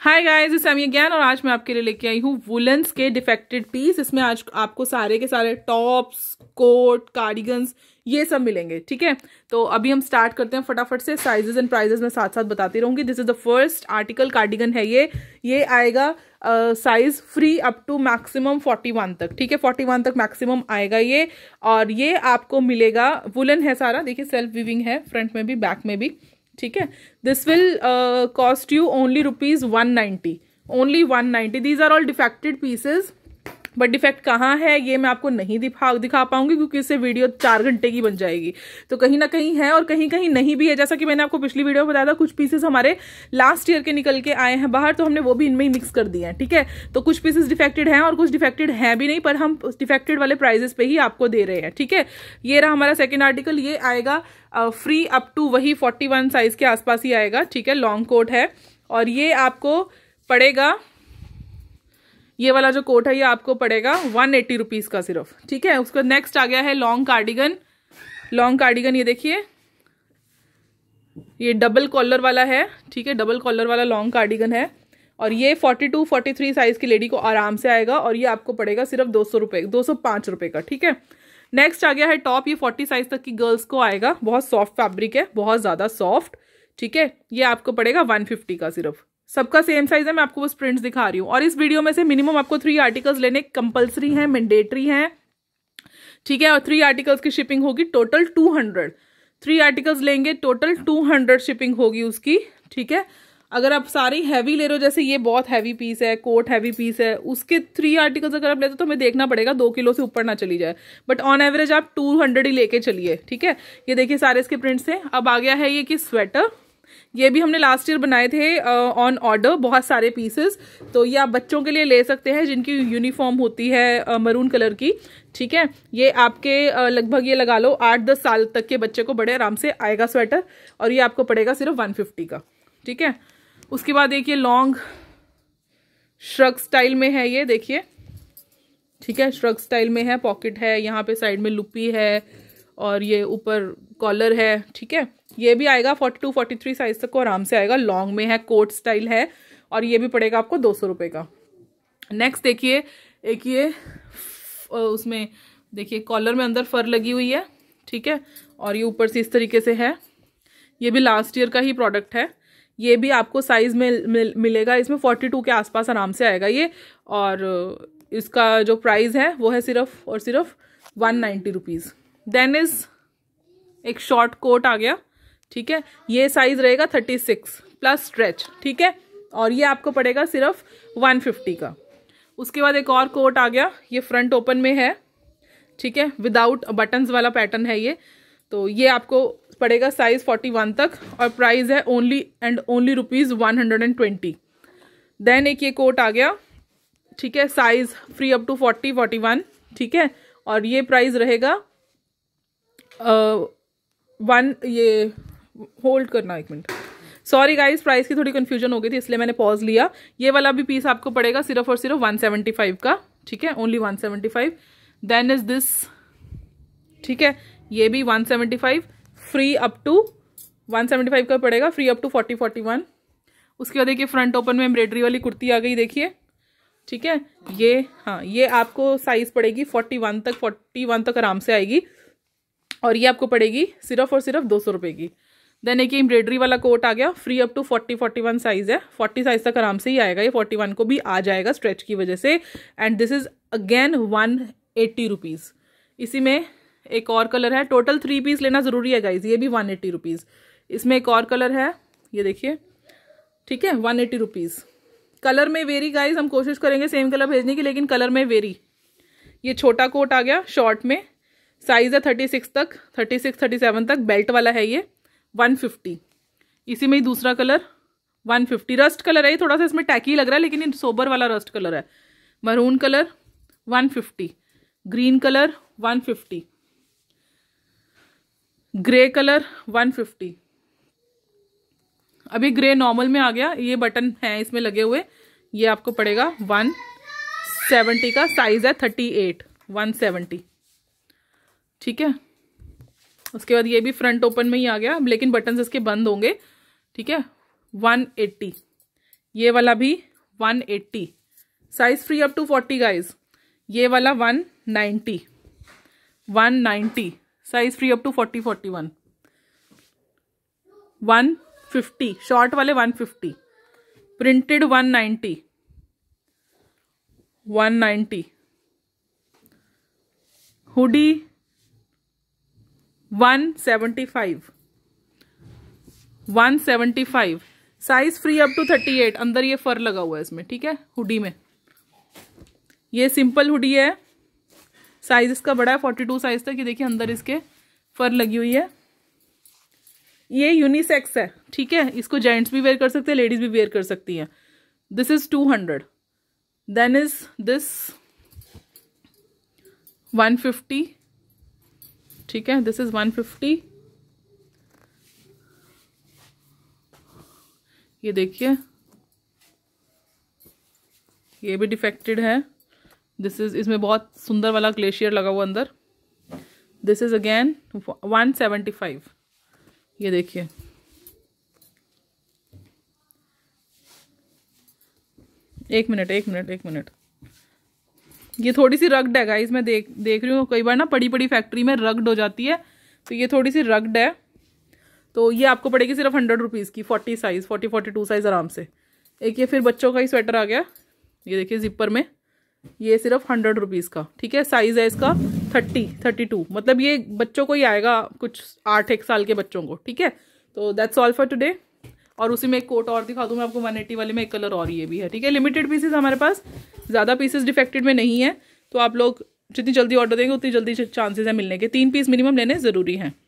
hi guys इस अमी ज्ञान और आज मैं आपके लिए लेके आई हूँ वुलन्स के डिफेक्टेड पीस इसमें आज आपको सारे के सारे टॉप्स कोट कार्डिगन्स ये सब मिलेंगे ठीक है तो अभी हम स्टार्ट करते हैं फटाफट से साइजेस एंड प्राइजेस मैं साथ साथ बताती रहूँगी this is the first article cardigan है ये ये आएगा size free up to maximum forty one तक ठीक है फोर्टी वन तक मैक्सिमम आएगा ये और ये आपको मिलेगा वुलन है सारा देखिए सेल्फ विविंग है फ्रंट में भी बैक में भी ठीक है this will cost you only rupees one ninety only one ninety these are all defected pieces but defect कहाँ है ये मैं आपको नहीं दिखा दिखा पाऊंगी क्योंकि इससे वीडियो चार घंटे की बन जाएगी तो कहीं ना कहीं है और कहीं कहीं नहीं भी है जैसा कि मैंने आपको पिछली वीडियो में बताया था कुछ पीसेस हमारे लास्ट ईयर के निकल के आए हैं बाहर तो हमने वो भी इनमें ही मिक्स कर दिए हैं ठीक है तो कुछ पीसेस डिफेक्टेड हैं और कुछ डिफेक्टेड हैं भी नहीं पर हम डिफेक्टेड वाले प्राइजेस पे ही आपको दे रहे हैं ठीक है ये रहा हमारा सेकेंड आर्टिकल ये आएगा फ्री अप टू वही फोर्टी वन साइज के आसपास ही आएगा ठीक है लॉन्ग कोट है और ये आपको पड़ेगा ये वाला जो कोट है ये आपको पड़ेगा वन एट्टी रुपीज़ का सिर्फ ठीक है बाद नेक्स्ट आ गया है लॉन्ग कार्डिगन लॉन्ग कार्डिगन ये देखिए ये डबल कॉलर वाला है ठीक है डबल कॉलर वाला लॉन्ग कार्डिगन है और ये forty two forty three size की लेडी को आराम से आएगा और ये आपको पड़ेगा सिर्फ दो सौ रुपये दो सौ पाँच रुपये का ठीक है नेक्स्ट आ गया है टॉप ये फोर्टी साइज़ तक की गर्ल्स को आएगा बहुत सॉफ्ट फैब्रिक है बहुत ज़्यादा सॉफ्ट ठीक है ये आपको पड़ेगा वन फिफ्टी का सिर्फ सबका सेम साइज है मैं आपको बस प्रिंट्स दिखा रही हूँ और इस वीडियो में से मिनिमम आपको थ्री आर्टिकल्स लेने कंपलसरी हैं मैंडेटरी हैं ठीक है और थ्री आर्टिकल्स की शिपिंग होगी total two hundred three articles लेंगे टोटल टू हंड्रेड शिपिंग होगी उसकी ठीक है अगर आप सारी हैवी ले रहे हो जैसे ये बहुत हैवी पीस है कोट हैवी पीस है उसके थ्री आर्टिकल्स अगर आप लेते हो तो हमें देखना पड़ेगा दो किलो से ऊपर ना चली जाए बट ऑन एवरेज आप टू हंड्रेड ही लेके चलिए ठीक है ये देखिए सारे इसके प्रिंट्स हैं अब आ गया है ये कि स्वेटर ये भी हमने लास्ट ईयर बनाए थे ऑन uh, ऑर्डर बहुत सारे पीसेस तो ये आप बच्चों के लिए ले सकते हैं जिनकी यूनिफॉर्म होती है मरून uh, कलर की ठीक है ये आपके uh, लगभग ये लगा लो आठ दस साल तक के बच्चे को बड़े आराम से आएगा स्वेटर और ये आपको पड़ेगा सिर्फ वन फिफ्टी का ठीक है उसके बाद देखिए लॉन्ग श्रग स्टाइल में है ये देखिए ठीक है श्रग स्टाइल में है पॉकेट है यहाँ पे साइड में लुपी है और ये ऊपर कॉलर है ठीक है ये भी आएगा forty two forty three size तक को आराम से आएगा लॉन्ग में है कोट स्टाइल है और ये भी पड़ेगा आपको दो सौ रुपये का नेक्स्ट देखिए एक ये उसमें देखिए कॉलर में अंदर फर लगी हुई है ठीक है और ये ऊपर से इस तरीके से है ये भी लास्ट ईयर का ही प्रोडक्ट है ये भी आपको साइज़ में मिल, मिलेगा इसमें फोर्टी टू के आसपास आराम से आएगा ये और इसका जो प्राइस है वो है सिर्फ और सिर्फ one ninety rupees then is एक शॉर्ट कोट आ गया ठीक है ये साइज रहेगा थर्टी सिक्स प्लस स्ट्रेच ठीक है और ये आपको पड़ेगा सिर्फ वन फिफ्टी का उसके बाद एक और कोट आ गया ये फ्रंट ओपन में है ठीक है विदाउट बटन्स वाला पैटर्न है ये तो ये आपको पड़ेगा साइज़ फोर्टी वन तक और प्राइस है only and only rupees one hundred and twenty then एक ये कोट आ गया ठीक है size free up to forty forty one ठीक है और ये प्राइस रहेगा वन ये होल्ड करना एक मिनट सॉरी गाइस प्राइस की थोड़ी कन्फ्यूजन हो गई थी इसलिए मैंने पॉज लिया ये वाला भी पीस आपको पड़ेगा सिर्फ और सिर्फ 175 का ठीक है ओनली 175 देन इज दिस ठीक है ये भी 175 फ्री अप टू 175 का पड़ेगा फ्री अप टू 40 41 उसके बाद देखिए फ्रंट ओपन में एम्ब्रॉयडरी वाली कुर्ती आ गई देखिए ठीक है ये हाँ ये आपको साइज़ पड़ेगी 41 तक 41 तक आराम से आएगी और ये आपको पड़ेगी सिर्फ और सिर्फ दो सौ रुपये की देन एक एम्ब्रॉयडरी वाला कोट आ गया free up to forty forty one size है फोर्टी साइज़ तक आराम से ही आएगा ये फोर्टी वन को भी आ जाएगा स्ट्रेच की वजह से and this is again one eighty rupees इसी में एक और कलर है टोटल थ्री पीस लेना ज़रूरी है गाइज ये भी वन एट्टी रुपीज़ इसमें एक और कलर है ये देखिए ठीक है वन एट्टी रुपीज़ कलर में वेरी गाइज हम कोशिश करेंगे सेम कलर भेजने की लेकिन कलर में वेरी ये छोटा कोट आ गया शॉर्ट में साइज़ है थर्टी सिक्स तक थर्टी सिक्स थर्टी सेवन तक बेल्ट वाला है ये वन फिफ्टी इसी में ही दूसरा colour one fifty rust colour है ये थोड़ा सा इसमें टैकी लग रहा है लेकिन ये सोबर वाला रस्ट कलर है maroon colour one fifty green colour one fifty grey colour one fifty अभी ग्रे नॉर्मल में आ गया ये बटन है इसमें लगे हुए ये आपको पड़ेगा वन सेवेंटी का साइज़ है थर्टी एट वन सेवेंटी ठीक है उसके बाद ये भी फ्रंट ओपन में ही आ गया लेकिन बटन इसके बंद होंगे ठीक है वन एट्टी ये वाला भी one eighty size free up to forty guys ये वाला one ninety one ninety size free up to forty forty one one fifty short वाले one fifty printed one ninety one ninety hoodie one seventy five one seventy five size free up to thirty eight अंदर ये फर लगा हुआ है इसमें ठीक है hoodie में ये सिंपल हुडी है साइज इसका बड़ा है फोर्टी टू साइज तक ये देखिए अंदर इसके फर लगी हुई है ये यूनिसेक्स है ठीक है इसको जेंट्स भी वेयर कर सकते हैं लेडीज भी वेयर कर सकती हैं this is two hundred then is this one fifty ठीक है दिस इज़ वन फिफ्टी ये देखिए ये भी डिफेक्टेड है दिस इज़ इसमें बहुत सुंदर वाला ग्लेशियर लगा हुआ अंदर this is again one seventy five ये देखिए एक मिनट एक मिनट एक मिनट ये थोड़ी सी रगड है गाइज मैं देख देख रही हूँ कई बार ना बड़ी बड़ी फैक्ट्री में रगड हो जाती है तो ये थोड़ी सी रगड है तो ये आपको पड़ेगी सिर्फ हंड्रेड रुपीज़ की forty size forty forty two size आराम से एक ये फिर बच्चों का ही स्वेटर आ गया ये देखिए जिप्पर में ये सिर्फ हंड्रेड रुपीज़ का ठीक है साइज़ है इसका थर्टी थर्टी टू मतलब ये बच्चों को ही आएगा कुछ आठ एक साल के बच्चों को ठीक है तो दैट्स ऑल फॉर टुडे और उसी में एक कोट और दिखा दूँ मैं आपको वन एट्टी वाले में एक कलर और ये भी है ठीक है लिमिटेड पीसेज हमारे पास ज़्यादा पीसेज डिफेक्टेड में नहीं है तो आप लोग जितनी जल्दी ऑर्डर देंगे उतनी जल्दी चांसेज है मिलने के तीन पीस मिनिमम लेने ज़रूरी हैं